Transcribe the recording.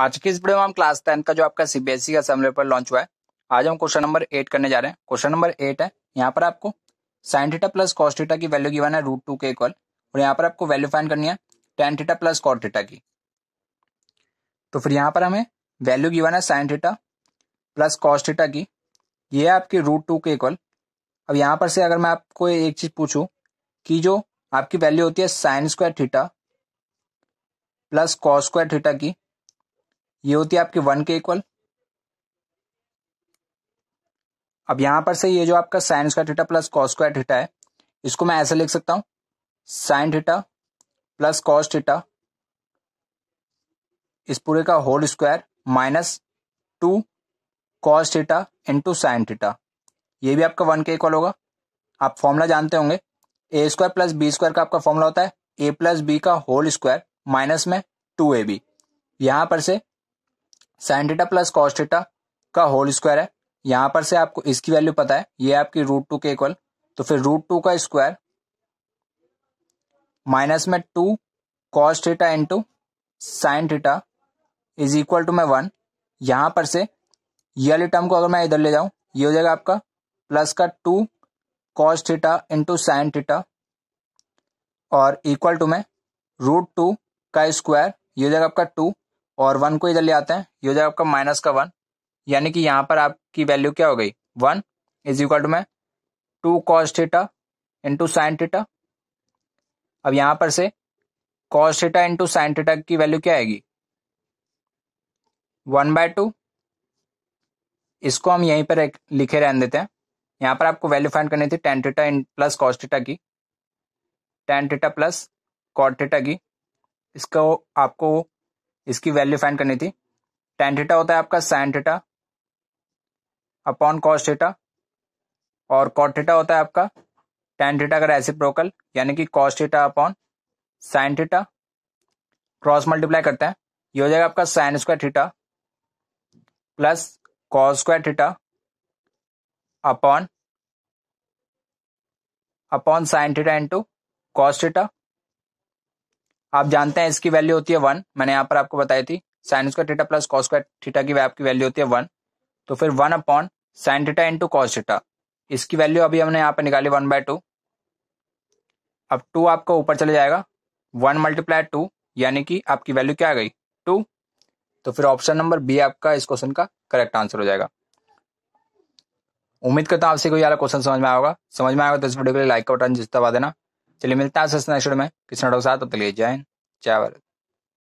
आज के इस वीडियो में हम क्लास टेन का जो आपका सीबीएसई e का समय पर लॉन्च हुआ है आज हम क्वेश्चन नंबर एट करने जा रहे हैं क्वेश्चन नंबर एट है यहाँ पर आपको sine theta plus cos theta की वैल्यू गिवन है रूट टू के इक्वल और यहाँ पर आपको वैल्यू फाइन करनी है tan theta plus cot theta की तो फिर यहाँ पर हमें वैल्यू गिवन है sine theta plus cos theta की ये है आपकी रूट टू के इक्वल अब यहाँ पर से अगर मैं आपको एक चीज पूछूँ कि जो आपकी वैल्यू होती है sine square theta plus cos square theta की ये होती है आपकी वन के इक्वल अब यहां पर से ये जो आपका sine square theta plus cos square theta है इसको मैं ऐसे लिख सकता हूं sine theta plus cos theta इस पूरे का whole square minus two cos theta into sine theta ये भी आपका वन के इक्वल होगा आप फॉर्मूला जानते होंगे A square plus B square का आपका फॉर्मूला होता है ए प्लस बी का होल स्क्वायर माइनस में टू ए बी यहां पर से sine theta plus cos theta का होल स्क्वायर है यहां पर से आपको इसकी वैल्यू पता है ये आपकी रूट टू के इक्वल तो फिर रूट टू का स्क्वायर माइनस में टू कॉस इन into sine theta is equal to मै वन यहां पर से ये वाली टर्म को अगर मैं इधर ले जाऊं ये हो जाएगा आपका प्लस का two cos into sine theta और इक्वल टू मै रूट टू का स्क्वायर ये हो जाएगा आपका टू और वन को इधर ले आते हैं ये हो जाएगा आपका माइनस का वन यानी कि यहाँ पर आपकी वैल्यू क्या हो गई वन इज इक्वल टू मै two cos theta into sine theta अब यहां पर से cos theta into sine theta की वैल्यू क्या आएगी वन बाय टू इसको हम यहीं पर लिखे रहने देते हैं यहां पर आपको वैल्यू फाइंड करनी थी tan theta plus cos theta की tan theta plus cot theta की इसको आपको इसकी वैल्यू फाइंड करनी थी टेन थीटा होता है आपका sine theta upon cos theta और कॉट थीटा होता है आपका टेन थीटा का रेसिप्रोकल यानी कि cos theta upon sine theta cross multiply करते हैं ये हो जाएगा आपका sine square theta plus cos square theta upon upon sine theta into cos theta आप जानते हैं इसकी वैल्यू होती है वन मैंने यहाँ पर आपको बताई थी sine square theta plus cos square theta की आपकी वैल्यू होती है वन तो फिर one upon sine theta into cos theta इसकी वैल्यू अभी हमने यहाँ पर निकाली वन बाय टू अब टू आपका ऊपर चले जाएगा वन मल्टीप्लाई टू यानी कि आपकी वैल्यू क्या आ गई टू तो फिर ऑप्शन नंबर बी आपका इस क्वेश्चन का करेक्ट आंसर हो जाएगा उम्मीद करता हूँ आपसे कोई वाला क्वेश्चन समझ में आएगा समझ में आएगा तो इस वीडियो के लिए लाइक का बटन जिस दबा देना चलिए मिलता है नेक्स्ट में किसी ने साथ तो तक ले जाए जय भारत